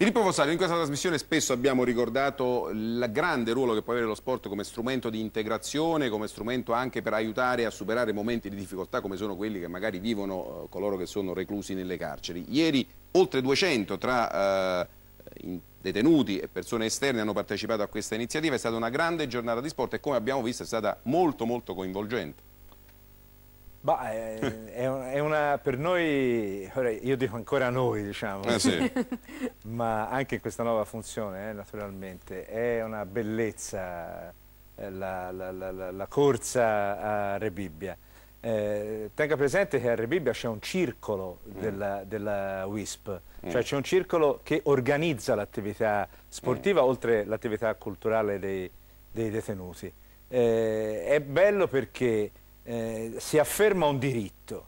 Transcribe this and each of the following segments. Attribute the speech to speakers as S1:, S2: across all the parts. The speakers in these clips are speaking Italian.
S1: Filippo Fossario, in questa trasmissione spesso abbiamo ricordato il grande ruolo che può avere lo sport come strumento di integrazione, come strumento anche per aiutare a superare momenti di difficoltà come sono quelli che magari vivono eh, coloro che sono reclusi nelle carceri. Ieri oltre 200 tra eh, detenuti e persone esterne hanno partecipato a questa iniziativa, è stata una grande giornata di sport e come abbiamo visto è stata molto molto coinvolgente.
S2: Bah, è, è, una, per noi, io dico ancora noi diciamo, eh sì. ma anche in questa nuova funzione eh, naturalmente, è una bellezza eh, la, la, la, la corsa a Rebibbia. Eh, tenga presente che a Rebibbia c'è un circolo mm. della, della WISP, mm. cioè c'è un circolo che organizza l'attività sportiva mm. oltre l'attività culturale dei, dei detenuti. Eh, è bello perché eh, si afferma un diritto,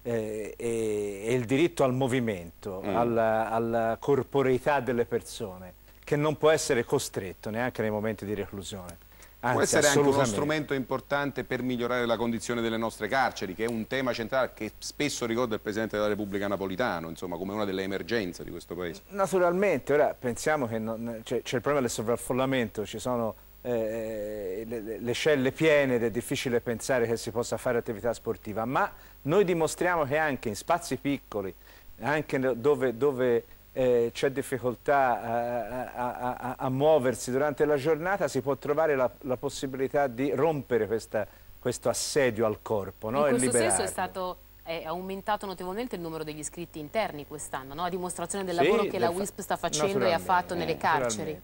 S2: eh, e, e, il diritto al movimento, mm. alla, alla, corporeità delle persone, che non può essere costretto neanche nei momenti di reclusione. Anzi, può essere anche uno strumento
S1: importante per migliorare la condizione delle nostre carceri, che è un tema centrale che spesso ricorda il Presidente della Repubblica Napolitano, insomma, come una delle emergenze di questo Paese.
S2: Naturalmente, ora pensiamo che cioè, c'è cioè, il problema del sovraffollamento, ci sono eh, le, le scelle piene ed è difficile pensare che si possa fare attività sportiva, ma noi dimostriamo che anche in spazi piccoli, anche dove, dove eh, c'è difficoltà a, a, a, a, muoversi durante la giornata, si può trovare la, la possibilità di rompere questa, questo assedio al corpo. No? In questo senso è stato
S1: è aumentato notevolmente il numero degli iscritti interni quest'anno, no? a dimostrazione del sì, lavoro che la WISP sta facendo e ha fatto nelle carceri.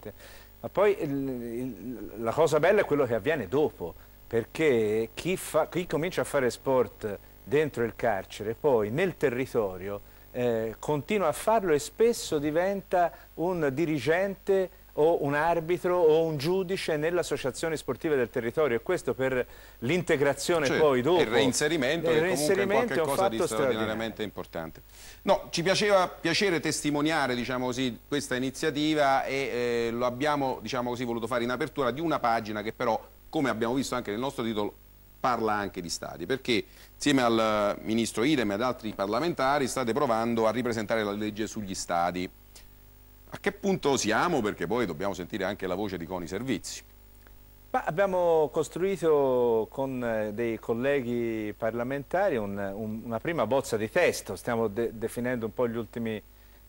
S2: Ma poi il, il, la cosa bella è quello che avviene dopo, perché chi, fa, chi, comincia a fare sport dentro il carcere, poi nel territorio, eh, continua a farlo e spesso diventa un dirigente o un arbitro o un giudice nell'associazione sportiva del territorio e questo per l'integrazione cioè, poi dopo. Il reinserimento, il reinserimento è, è qualcosa di straordinariamente importante. No, ci piaceva piacere
S1: testimoniare diciamo così, questa iniziativa e eh, lo abbiamo diciamo così, voluto fare in apertura di una pagina che però, come abbiamo visto anche nel nostro titolo, parla anche di stadi, perché insieme al ministro Idem e ad altri parlamentari state provando a ripresentare la legge sugli stadi. A che punto siamo? Perché poi dobbiamo sentire anche la voce di Coni Servizi.
S2: Ma abbiamo costruito con eh, dei colleghi parlamentari un, un, una prima bozza di testo, stiamo de definendo un po' gli ultimi,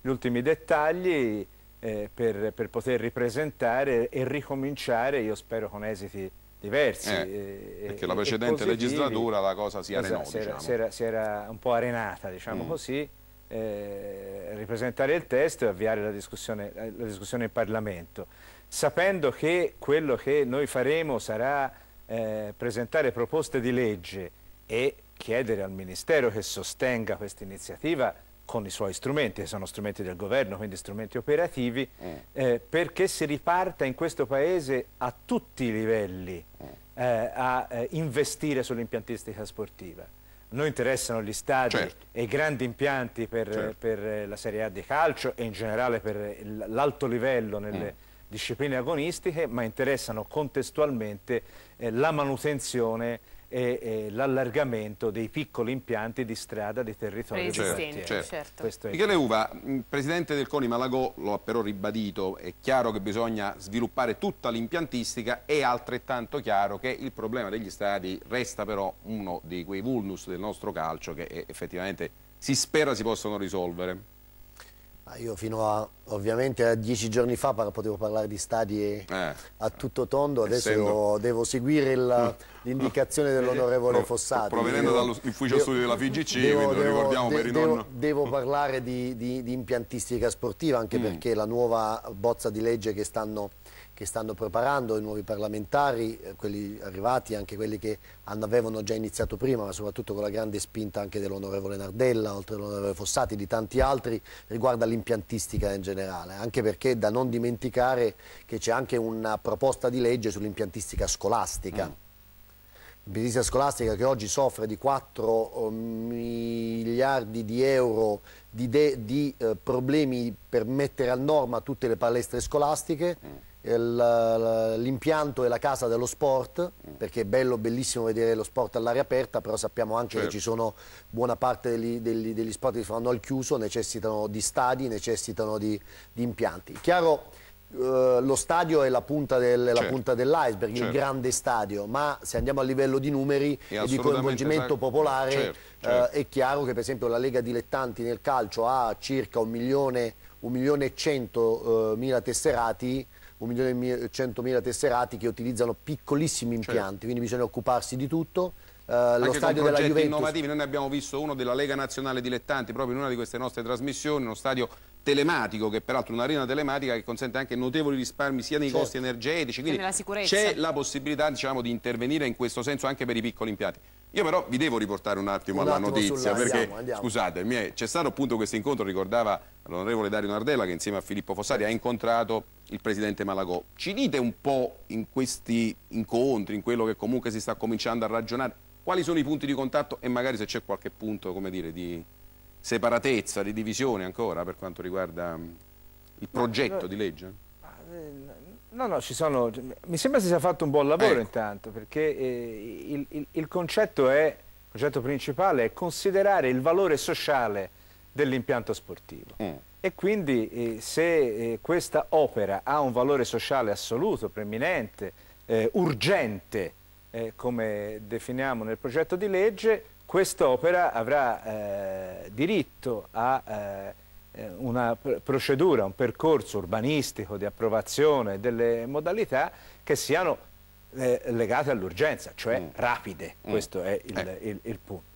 S2: gli ultimi dettagli eh, per, per, poter ripresentare e ricominciare, io spero con esiti diversi. Eh, eh e, perché e, la precedente legislatura la cosa si arenò, esatto, diciamo. si, era, si, era, un po' arenata, diciamo mm. così, eh, ripresentare il testo e avviare la discussione, eh, la discussione, in Parlamento, sapendo che quello che noi faremo sarà eh, presentare proposte di legge e chiedere al Ministero che sostenga questa iniziativa con i suoi strumenti, che sono strumenti del governo, quindi strumenti operativi, eh, eh perché si riparta in questo Paese a tutti i livelli eh, a eh, investire sull'impiantistica sportiva noi interessano gli stadi certo. e i grandi impianti per, certo. per, eh, la Serie A di calcio e in generale per eh, l'alto livello nelle mm. discipline agonistiche, ma interessano contestualmente eh, la manutenzione e, e l'allargamento dei piccoli impianti di strada dei territori certo, certo. certo. Michele Uva, Presidente
S1: del CONI Malagò lo ha però ribadito, è chiaro che bisogna sviluppare tutta l'impiantistica è altrettanto chiaro che il problema degli stadi resta però uno di quei vulnus del nostro calcio che eh, effettivamente si spera si possano risolvere.
S3: Io fino a, ovviamente a dieci giorni fa potevo parlare di stadi eh, a tutto tondo, adesso essendo... devo seguire mm. l'indicazione dell'onorevole Fossati. Provenendo dall'ufficio studio della FIGC, devo, devo, ricordiamo de, per devo, non... Devo mm. parlare di, di, di impiantistica sportiva, anche mm. perché la nuova bozza di legge che stanno che stanno preparando i nuovi parlamentari, eh, quelli arrivati, anche quelli che avevano già iniziato prima, ma soprattutto con la grande spinta anche dell'onorevole Nardella, oltre all'onorevole Fossati, e di tanti altri, riguarda l'impiantistica in generale, anche perché da non dimenticare che c'è anche una proposta di legge sull'impiantistica scolastica. Mm. L'impiantistica scolastica che oggi soffre di 4 miliardi di euro di, di eh, problemi per mettere a norma tutte le palestre scolastiche, mm eh, l'impianto e la casa dello sport mm. perché è bello, bellissimo vedere lo sport all'aria aperta però sappiamo anche certo. che ci sono buona parte degli, degli, degli sport che si fanno al chiuso necessitano di stadi, necessitano di, di impianti chiaro eh, lo stadio è la punta, del, certo. dell'iceberg, certo. il grande stadio, ma se andiamo a livello di numeri e di coinvolgimento esatto. popolare certo, eh, certo. è chiaro che per esempio la Lega Dilettanti nel calcio ha circa un milione, un milione e centomila eh, tesserati un milione e 1.100.000 tesserati che utilizzano piccolissimi certo. impianti, cioè. quindi bisogna occuparsi di tutto. Eh, Anche lo stadio della Juventus innovativi,
S1: noi ne abbiamo visto uno della Lega Nazionale Dilettanti proprio in una di queste nostre trasmissioni, uno stadio telematico, che peraltro è un'arena telematica che consente anche notevoli risparmi sia nei certo. costi energetici, quindi c'è la possibilità diciamo, di intervenire in questo senso anche per i piccoli impianti. Io però vi devo riportare un attimo un alla attimo notizia, sulla... perché andiamo, andiamo. scusate, c'è stato appunto questo incontro, ricordava l'onorevole Dario Nardella che insieme a Filippo Fossari ha incontrato il Presidente Malagò. Ci dite un po' in questi incontri, in quello che comunque si sta cominciando a ragionare, quali sono i punti di contatto e magari se c'è qualche punto dire, di separatezza, di divisione ancora per quanto riguarda mm, il progetto eh, di legge? Eh,
S2: no, no, ci sono, mi sembra si sia fatto un buon lavoro ecco. intanto, perché eh, il, il, il, concetto è, il concetto principale è considerare il valore sociale dell'impianto sportivo. Mm e quindi eh, se eh, questa opera ha un valore sociale assoluto, preminente, eh, urgente, eh, come definiamo nel progetto di legge, quest'opera avrà eh, diritto a eh, una procedura, un percorso urbanistico di approvazione delle modalità che siano legate all'urgenza, cioè mm. rapide, mm. questo è il, il, il punto.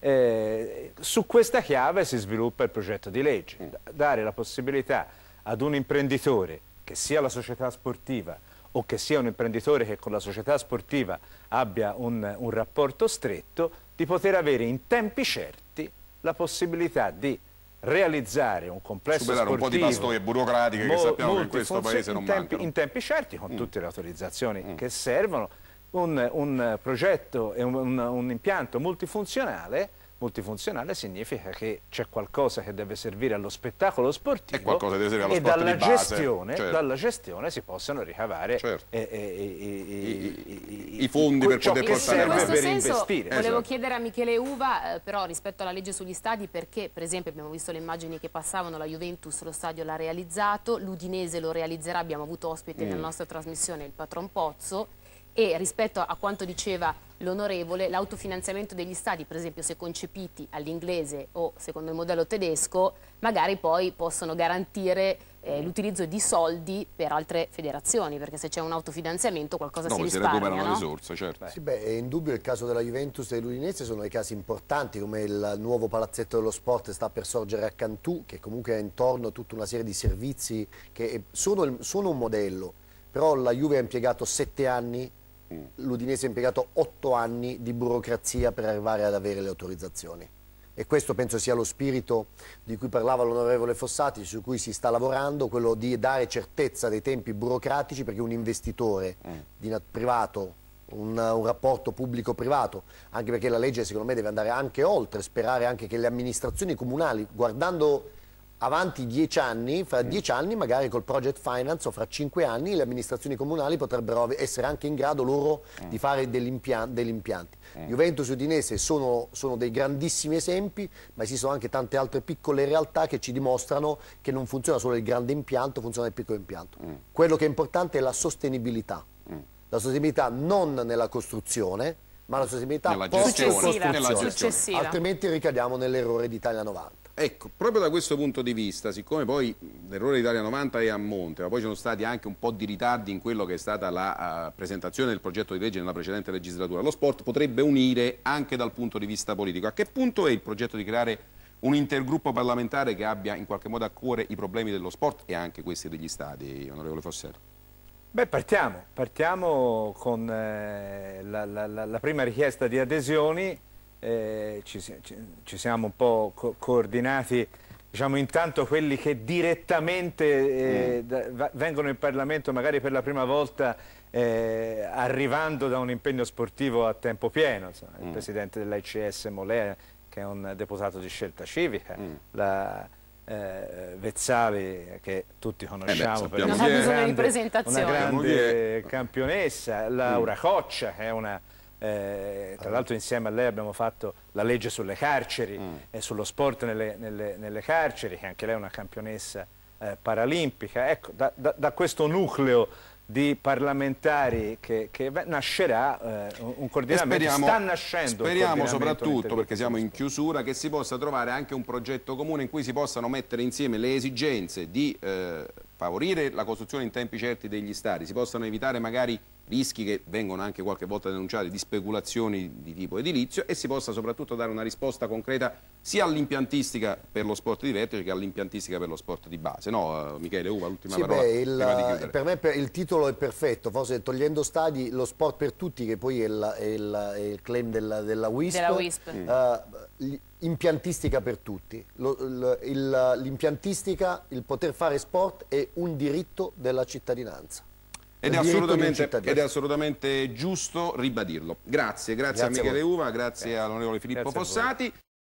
S2: Eh, su questa chiave si sviluppa il progetto di legge, dare la possibilità ad un imprenditore, che sia la società sportiva o che sia un imprenditore che con la società sportiva abbia un, un rapporto stretto, di poter avere in tempi certi la possibilità di realizzare un complesso Superare sportivo un po' di pastoie burocratiche che sappiamo che in questo paese non in tempi, mancano in tempi certi con mm. tutte le autorizzazioni mm. che servono un, un progetto e un, un impianto multifunzionale multifunzionale significa che c'è qualcosa che deve servire allo spettacolo sportivo e, qualcosa deve servire allo e dalla, gestione, certo. dalla, gestione, si possono ricavare certo. e, eh, e, eh, eh, I, i, fondi per poter portare avanti. In questo senso investire. volevo esatto.
S1: chiedere a Michele Uva però rispetto alla legge sugli stadi perché per esempio abbiamo visto le immagini che passavano la Juventus lo stadio l'ha realizzato l'Udinese lo realizzerà abbiamo avuto ospite mm. nella nostra trasmissione il patron Pozzo e rispetto a quanto diceva l'onorevole, l'autofinanziamento degli stati, per esempio se concepiti all'inglese o secondo il modello tedesco, magari poi possono garantire eh, l'utilizzo di soldi per altre federazioni, perché se c'è un autofinanziamento qualcosa no, si risparmia. Si recuperano no? risorse, certo. Beh.
S3: Sì, beh, è indubbio il caso della Juventus e dell'Udinese sono dei casi importanti, come il nuovo palazzetto dello sport sta per sorgere a Cantù, che comunque ha intorno tutta una serie di servizi che sono, sono un modello, però la Juve ha impiegato sette anni Mm. L'Udinese ha impiegato otto anni di burocrazia per arrivare ad avere le autorizzazioni e questo penso sia lo spirito di cui parlava l'onorevole Fossati, su cui si sta lavorando, quello di dare certezza dei tempi burocratici perché un investitore mm. privato, un, un rapporto pubblico-privato, anche perché la legge secondo me deve andare anche oltre, sperare anche che le amministrazioni comunali, guardando avanti dieci anni, fra dieci anni magari col project finance o fra cinque anni le amministrazioni comunali potrebbero essere anche in grado loro eh. di fare degli, impian degli impianti. Eh. Juventus e Udinese sono, sono, dei grandissimi esempi, ma esistono anche tante altre piccole realtà che ci dimostrano che non funziona solo il grande impianto, funziona il piccolo impianto. Mm. Quello che è importante è la sostenibilità. Mm. La sostenibilità non nella costruzione, ma la sostenibilità nella post gestione, post altrimenti ricadiamo nell'errore di Italia 90.
S1: Ecco, proprio da questo punto di vista, siccome poi l'errore d'Italia 90 è a monte, ma poi ci sono stati anche un po' di ritardi in quello che è stata la uh, presentazione del progetto di legge nella precedente legislatura, lo sport potrebbe unire anche dal punto di vista politico. A che punto è il progetto di creare un intergruppo parlamentare che abbia in qualche modo a cuore i problemi dello sport e anche questi degli stati, onorevole Fossero?
S2: Beh, partiamo, partiamo con eh, la, la, la prima richiesta di adesioni eh, ci, ci, siamo un po' co coordinati diciamo intanto quelli che direttamente eh, mm. da, vengono in Parlamento magari per la prima volta eh, arrivando da un impegno sportivo a tempo pieno, insomma, il mm. presidente dell'ICS Molea che è un deputato di scelta civica, mm. la, eh, Vezzali che tutti conosciamo eh beh, per una, grande, una grande campionessa, Laura mm. Coccia che è una eh, tra l'altro insieme a lei abbiamo fatto la legge sulle carceri mm. e eh, sullo sport nelle, nelle, nelle, carceri, che anche lei è una campionessa eh, paralimpica. Ecco, da, da, da, questo nucleo di parlamentari che, che nascerà eh, un coordinamento, e speriamo, sta nascendo. Speriamo soprattutto, perché
S1: siamo in chiusura, che si possa trovare anche un progetto comune in cui si possano mettere insieme le esigenze di eh, favorire la costruzione in tempi certi degli stadi, si possano evitare magari rischi che vengono anche qualche volta denunciati di speculazioni di tipo edilizio e si possa soprattutto dare una risposta concreta sia all'impiantistica per lo sport di vertice che all'impiantistica per lo sport di base. No, eh, Michele Uva, l'ultima sì, parola. Beh, il,
S3: per me per, il titolo è perfetto, forse togliendo stadi, lo sport per tutti, che poi è, il, è il, è il claim della, della WISP. Della WISP. Mm. Uh, eh, impiantistica per tutti. L'impiantistica, il poter fare sport è un diritto della cittadinanza.
S1: Ed è, ed è, assolutamente, giusto ribadirlo. Grazie, grazie, grazie a Michele a Uva, grazie, grazie. all'onorevole Filippo Fossati.